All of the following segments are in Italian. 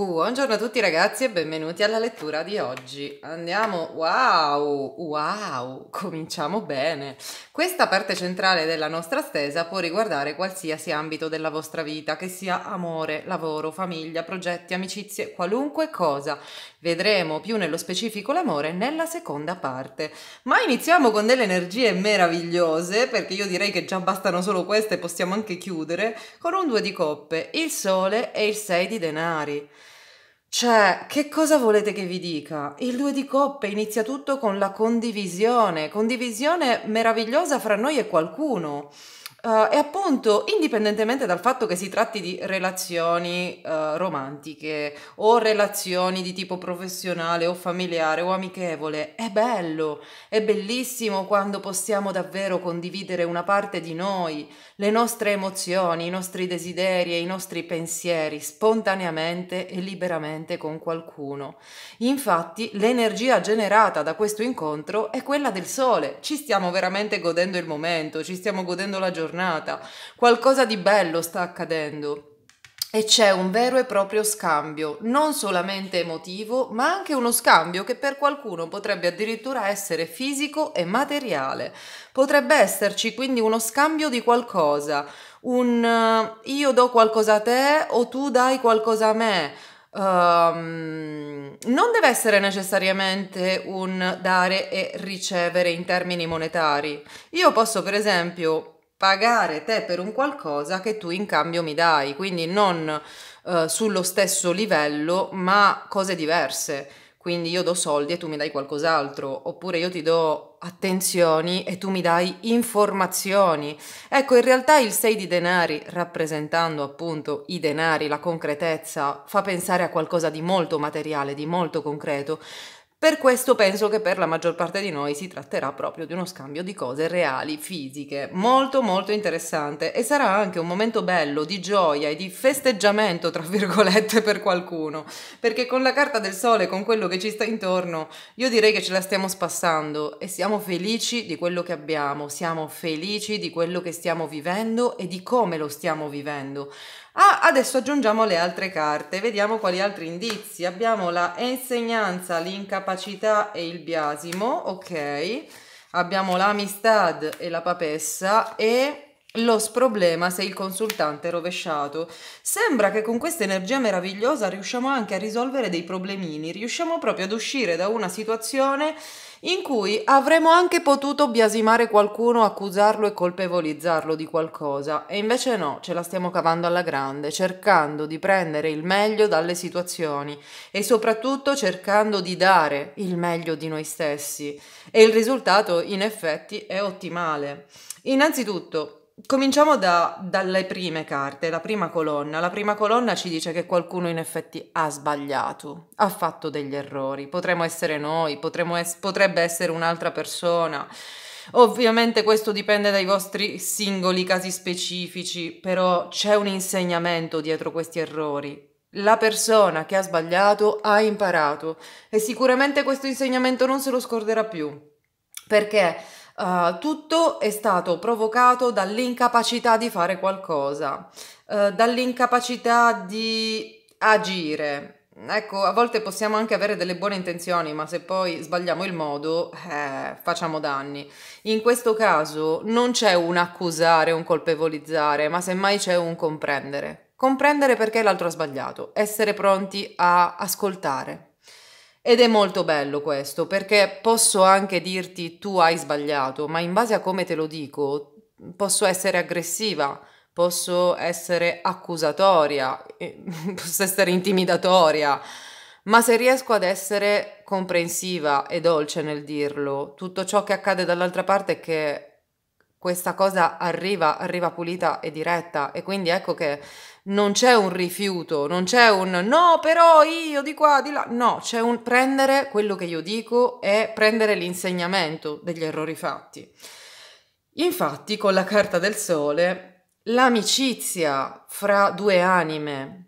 Uh, buongiorno a tutti ragazzi e benvenuti alla lettura di oggi. Andiamo, wow, wow, cominciamo bene. Questa parte centrale della nostra stesa può riguardare qualsiasi ambito della vostra vita, che sia amore, lavoro, famiglia, progetti, amicizie, qualunque cosa. Vedremo più nello specifico l'amore nella seconda parte. Ma iniziamo con delle energie meravigliose, perché io direi che già bastano solo queste, possiamo anche chiudere, con un due di coppe, il sole e il sei di denari. Cioè, che cosa volete che vi dica? Il due di coppe inizia tutto con la condivisione, condivisione meravigliosa fra noi e qualcuno. Uh, e appunto, indipendentemente dal fatto che si tratti di relazioni uh, romantiche o relazioni di tipo professionale o familiare o amichevole, è bello, è bellissimo quando possiamo davvero condividere una parte di noi, le nostre emozioni, i nostri desideri e i nostri pensieri spontaneamente e liberamente con qualcuno. Infatti, l'energia generata da questo incontro è quella del sole, ci stiamo veramente godendo il momento, ci stiamo godendo la giornata giornata, qualcosa di bello sta accadendo. E c'è un vero e proprio scambio, non solamente emotivo, ma anche uno scambio che per qualcuno potrebbe addirittura essere fisico e materiale. Potrebbe esserci quindi uno scambio di qualcosa, un uh, io do qualcosa a te o tu dai qualcosa a me. Um, non deve essere necessariamente un dare e ricevere in termini monetari. Io posso, per esempio, pagare te per un qualcosa che tu in cambio mi dai, quindi non eh, sullo stesso livello, ma cose diverse. Quindi io do soldi e tu mi dai qualcos'altro, oppure io ti do attenzioni e tu mi dai informazioni. Ecco, in realtà il 6 di denari, rappresentando appunto i denari, la concretezza, fa pensare a qualcosa di molto materiale, di molto concreto, per questo penso che per la maggior parte di noi si tratterà proprio di uno scambio di cose reali, fisiche, molto molto interessante e sarà anche un momento bello di gioia e di festeggiamento, tra virgolette, per qualcuno, perché con la carta del sole, con quello che ci sta intorno, io direi che ce la stiamo spassando e siamo felici di quello che abbiamo, siamo felici di quello che stiamo vivendo e di come lo stiamo vivendo. Ah, adesso aggiungiamo le altre carte, vediamo quali altri indizi. Abbiamo la insegnanza, l'incapacità capacità e il biasimo, ok? Abbiamo l'amistad e la papessa e lo sproblema se il consultante è rovesciato. Sembra che con questa energia meravigliosa riusciamo anche a risolvere dei problemini, riusciamo proprio ad uscire da una situazione in cui avremmo anche potuto biasimare qualcuno, accusarlo e colpevolizzarlo di qualcosa, e invece no, ce la stiamo cavando alla grande, cercando di prendere il meglio dalle situazioni e soprattutto cercando di dare il meglio di noi stessi. E il risultato in effetti è ottimale. Innanzitutto, Cominciamo da, dalle prime carte, la prima colonna. La prima colonna ci dice che qualcuno in effetti ha sbagliato, ha fatto degli errori. Potremmo essere noi, es- potrebbe essere un'altra persona. Ovviamente questo dipende dai vostri singoli casi specifici, però c'è un insegnamento dietro questi errori. La persona che ha sbagliato ha imparato e sicuramente questo insegnamento non se lo scorderà più. Perché? Uh, tutto è stato provocato dall'incapacità di fare qualcosa, uh, dall'incapacità di agire. Ecco, a volte possiamo anche avere delle buone intenzioni, ma se poi sbagliamo il modo, eh, facciamo danni. In questo caso non c'è un accusare, un colpevolizzare, ma semmai c'è un comprendere. Comprendere perché l'altro ha sbagliato, essere pronti a ascoltare. Ed è molto bello questo, perché posso anche dirti tu hai sbagliato, ma in base a come te lo dico, posso essere aggressiva, posso essere accusatoria, posso essere intimidatoria, ma se riesco ad essere comprensiva e dolce nel dirlo, tutto ciò che accade dall'altra parte è che questa cosa arriva, arriva pulita e diretta e quindi ecco che non c'è un rifiuto, non c'è un no, però io di qua, di là, no, c'è un prendere quello che io dico e prendere l'insegnamento degli errori fatti. Infatti, con la carta del sole, l'amicizia fra due anime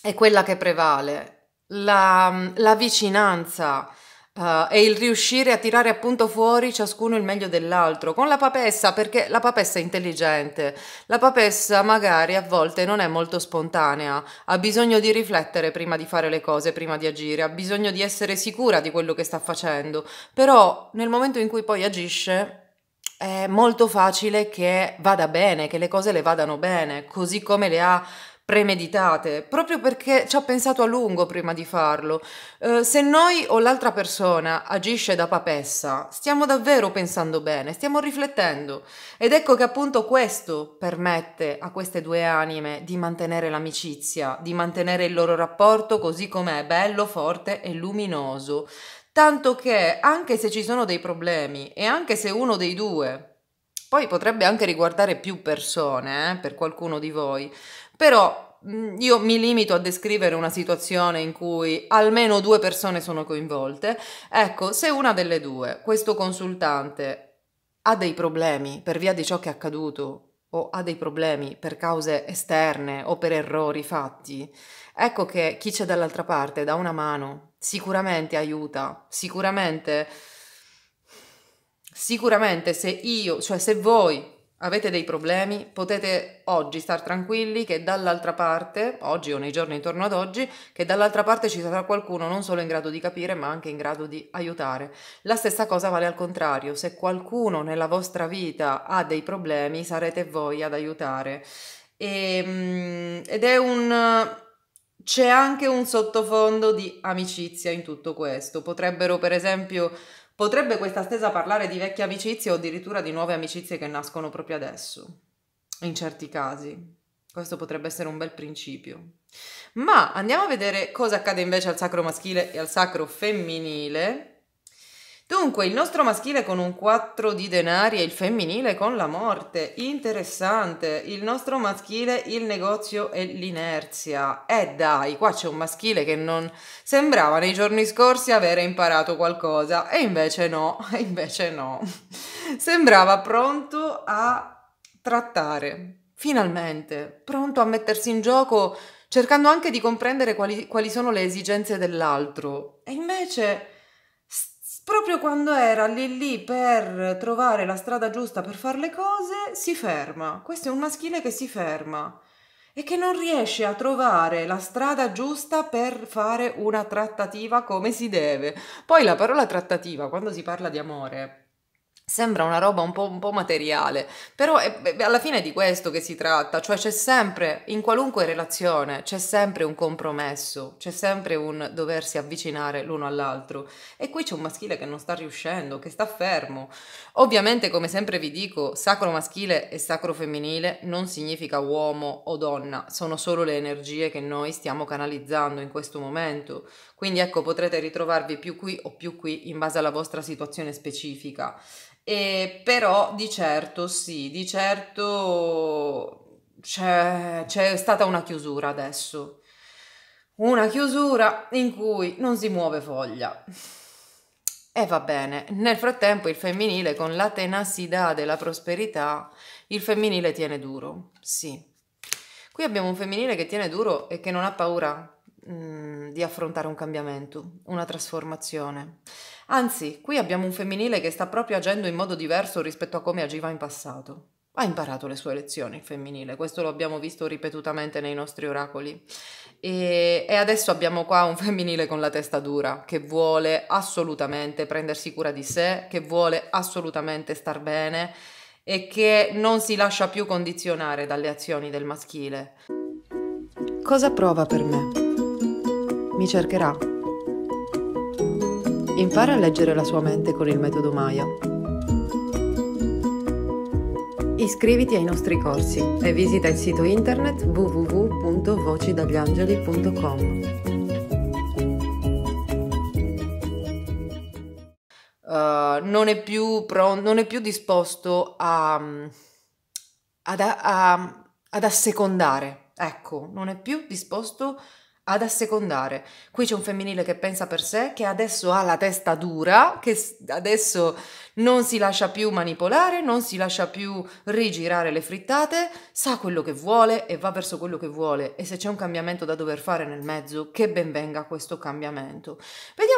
è quella che prevale, la, la vicinanza, Uh, e il riuscire a tirare appunto fuori ciascuno il meglio dell'altro, con la papessa, perché la papessa è intelligente, la papessa magari a volte non è molto spontanea, ha bisogno di riflettere prima di fare le cose, prima di agire, ha bisogno di essere sicura di quello che sta facendo, però nel momento in cui poi agisce è molto facile che vada bene, che le cose le vadano bene, così come le ha premeditate, proprio perché ci ha pensato a lungo prima di farlo. Eh, se noi o l'altra persona agisce da papessa, stiamo davvero pensando bene, stiamo riflettendo. Ed ecco che appunto questo permette a queste due anime di mantenere l'amicizia, di mantenere il loro rapporto così com'è, bello, forte e luminoso. Tanto che anche se ci sono dei problemi e anche se uno dei due poi potrebbe anche riguardare più persone, eh, per qualcuno di voi, però mm, io mi limito a descrivere una situazione in cui almeno due persone sono coinvolte. Ecco, se una delle due, questo consultante, ha dei problemi per via di ciò che è accaduto o ha dei problemi per cause esterne o per errori fatti, ecco che chi c'è dall'altra parte dà una mano, sicuramente aiuta, sicuramente sicuramente se io, cioè se voi avete dei problemi, potete oggi star tranquilli che dall'altra parte, oggi o nei giorni intorno ad oggi, che dall'altra parte ci sarà qualcuno non solo in grado di capire, ma anche in grado di aiutare. La stessa cosa vale al contrario, se qualcuno nella vostra vita ha dei problemi, sarete voi ad aiutare. E, ehm, ed è un c'è anche un sottofondo di amicizia in tutto questo. Potrebbero, per esempio, Potrebbe questa stesa parlare di vecchie amicizie o addirittura di nuove amicizie che nascono proprio adesso, in certi casi. Questo potrebbe essere un bel principio. Ma andiamo a vedere cosa accade invece al sacro maschile e al sacro femminile Dunque, il nostro maschile con un 4 di denari e il femminile con la morte. Interessante. Il nostro maschile, il negozio e l'inerzia. E eh dai, qua c'è un maschile che non sembrava nei giorni scorsi avere imparato qualcosa. E invece no, e invece no. sembrava pronto a trattare. Finalmente, pronto a mettersi in gioco cercando anche di comprendere quali, quali sono le esigenze dell'altro. E invece proprio quando era lì lì per trovare la strada giusta per fare le cose, si ferma. Questo è un maschile che si ferma e che non riesce a trovare la strada giusta per fare una trattativa come si deve. Poi la parola trattativa, quando si parla di amore, Sembra una roba un po', un po materiale, però è, è, alla fine è di questo che si tratta, cioè c'è sempre, in qualunque relazione, c'è sempre un compromesso, c'è sempre un doversi avvicinare l'uno all'altro. E qui c'è un maschile che non sta riuscendo, che sta fermo. Ovviamente, come sempre vi dico, sacro maschile e sacro femminile non significa uomo o donna, sono solo le energie che noi stiamo canalizzando in questo momento. Quindi ecco, potrete ritrovarvi più qui o più qui in base alla vostra situazione specifica. E però di certo sì, di certo c'è, c'è stata una chiusura adesso. Una chiusura in cui non si muove foglia. E va bene, nel frattempo il femminile con la tenacità della prosperità, il femminile tiene duro, sì. Qui abbiamo un femminile che tiene duro e che non ha paura Mm, di affrontare un cambiamento, una trasformazione. Anzi, qui abbiamo un femminile che sta proprio agendo in modo diverso rispetto a come agiva in passato. Ha imparato le sue lezioni il femminile, questo lo abbiamo visto ripetutamente nei nostri oracoli. E, e adesso abbiamo qua un femminile con la testa dura, che vuole assolutamente prendersi cura di sé, che vuole assolutamente star bene e che non si lascia più condizionare dalle azioni del maschile. Cosa prova per me? mi cercherà. Impara a leggere la sua mente con il metodo Maya. Iscriviti ai nostri corsi e visita il sito internet www.vocidagliangeli.com. Uh, eh, non, è più pro, non è più disposto a, mm, ad, a, ad assecondare, ecco, non è più disposto a ad assecondare. Qui c'è un femminile che pensa per sé, che adesso ha la testa dura, che adesso non si lascia più manipolare, non si lascia più rigirare le frittate, sa quello che vuole e va verso quello che vuole. E se c'è un cambiamento da dover fare nel mezzo, che ben venga questo cambiamento.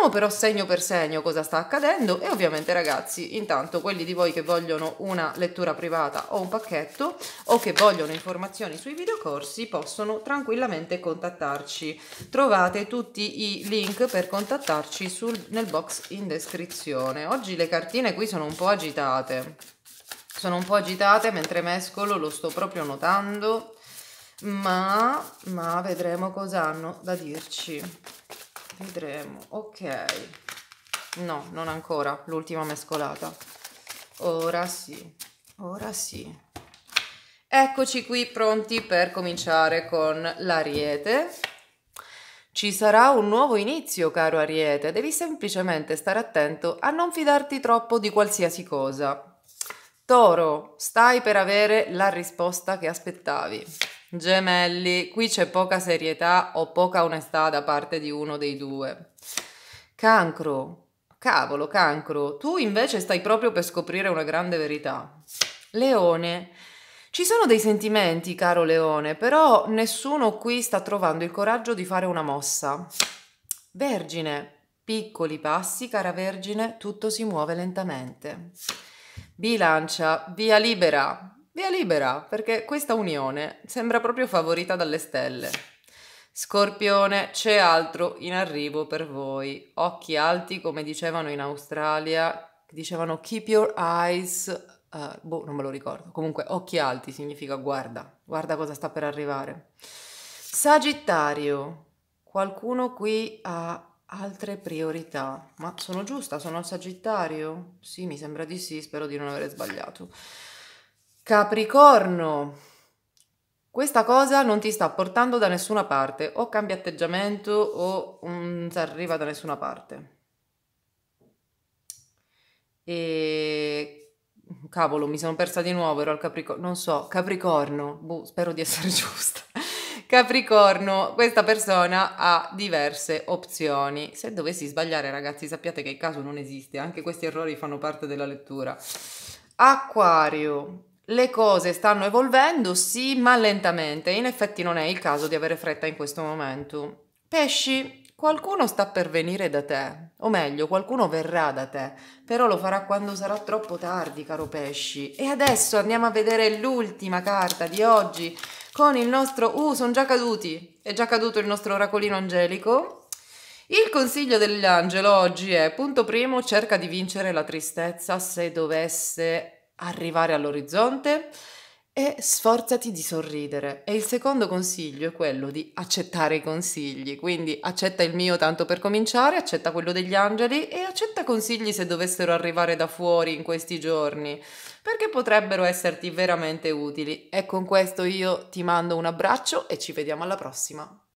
Vediamo però segno per segno cosa sta accadendo e ovviamente ragazzi, intanto quelli di voi che vogliono una lettura privata o un pacchetto o che vogliono informazioni sui videocorsi possono tranquillamente contattarci. Trovate tutti i link per contattarci sul, nel box in descrizione. Oggi le cartine qui sono un po' agitate, sono un po' agitate mentre mescolo, lo sto proprio notando, ma, ma vedremo cosa hanno da dirci vedremo ok no non ancora l'ultima mescolata ora sì ora sì eccoci qui pronti per cominciare con l'ariete ci sarà un nuovo inizio, caro Ariete, devi semplicemente stare attento a non fidarti troppo di qualsiasi cosa. Toro, stai per avere la risposta che aspettavi. Gemelli, qui c'è poca serietà o poca onestà da parte di uno dei due. Cancro, cavolo, cancro, tu invece stai proprio per scoprire una grande verità. Leone, ci sono dei sentimenti, caro Leone, però nessuno qui sta trovando il coraggio di fare una mossa. Vergine, piccoli passi, cara Vergine, tutto si muove lentamente. Bilancia, via libera, Via libera, perché questa unione sembra proprio favorita dalle stelle. Scorpione, c'è altro in arrivo per voi. Occhi alti, come dicevano in Australia, dicevano keep your eyes Uh, boh, non me lo ricordo. Comunque, occhi alti significa guarda, guarda cosa sta per arrivare. Sagittario, qualcuno qui ha altre priorità, ma sono giusta, sono al Sagittario? Sì, mi sembra di sì, spero di non aver sbagliato. Capricorno, questa cosa non ti sta portando da nessuna parte, o cambi atteggiamento o non si arriva da nessuna parte. E cavolo, mi sono persa di nuovo, ero al Capricorno, non so, Capricorno, boh, spero di essere giusta. Capricorno, questa persona ha diverse opzioni. Se dovessi sbagliare, ragazzi, sappiate che il caso non esiste, anche questi errori fanno parte della lettura. Acquario, le cose stanno evolvendo, sì, ma lentamente. In effetti non è il caso di avere fretta in questo momento. Pesci, qualcuno sta per venire da te, o meglio, qualcuno verrà da te, però lo farà quando sarà troppo tardi, caro pesci. E adesso andiamo a vedere l'ultima carta di oggi con il nostro... Uh, sono già caduti! È già caduto il nostro oracolino angelico. Il consiglio dell'angelo oggi è, punto primo, cerca di vincere la tristezza se dovesse arrivare all'orizzonte e sforzati di sorridere. E il secondo consiglio è quello di accettare i consigli, quindi accetta il mio tanto per cominciare, accetta quello degli angeli e accetta consigli se dovessero arrivare da fuori in questi giorni, perché potrebbero esserti veramente utili. E con questo io ti mando un abbraccio e ci vediamo alla prossima.